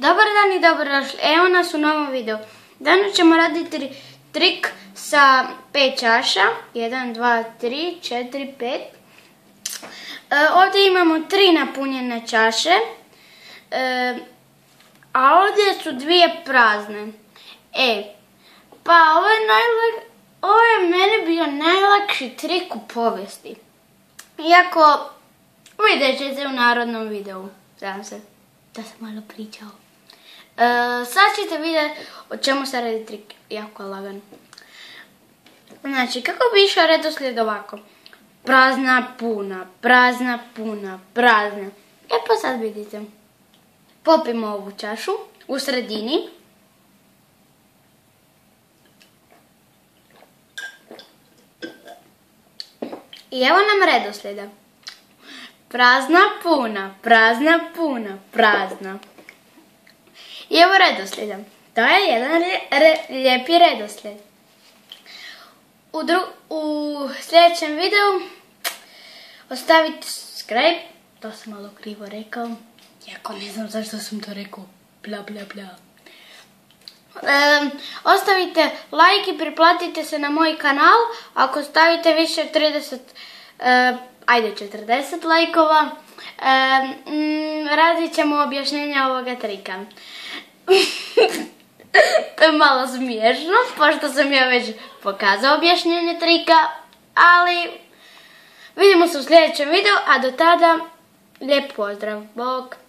Dobar dan i dobrodošli, evo nas u novom videu. Danas ćemo raditi trik sa 5 čaša. 1, 2, 3, 4, 5. ovdje imamo 3 napunjene čaše. E, a ovdje su dvije prazne. E, pa ovo je, najlakši... ovo je meni bio najlakši trik u povijesti. Iako vidjet ćete u narodnom videu. Znam se da sam malo pričao. E, sad ćete vidjeti o čemu se radi trik. Jako lagan. Znači, kako bi išao redoslijed ovako? Prazna, puna, prazna, puna, prazna. E pa sad vidite. Popimo ovu čašu u sredini. I evo nam redoslijeda. Prazna, puna, prazna, puna, prazna. I evo redoslijeda. To je jedan lijepi redoslijed. U, sljedećem videu ostavite subscribe. To sam malo krivo rekao. Jako ne znam zašto sam to rekao. Bla bla bla. ostavite like i priplatite se na moj kanal. Ako stavite više 30, ajde 40 lajkova, radit ćemo objašnjenja ovoga trika to je malo smiješno, pošto sam ja već pokazao objašnjenje trika, ali vidimo se u sljedećem videu, a do tada lijep pozdrav, bok!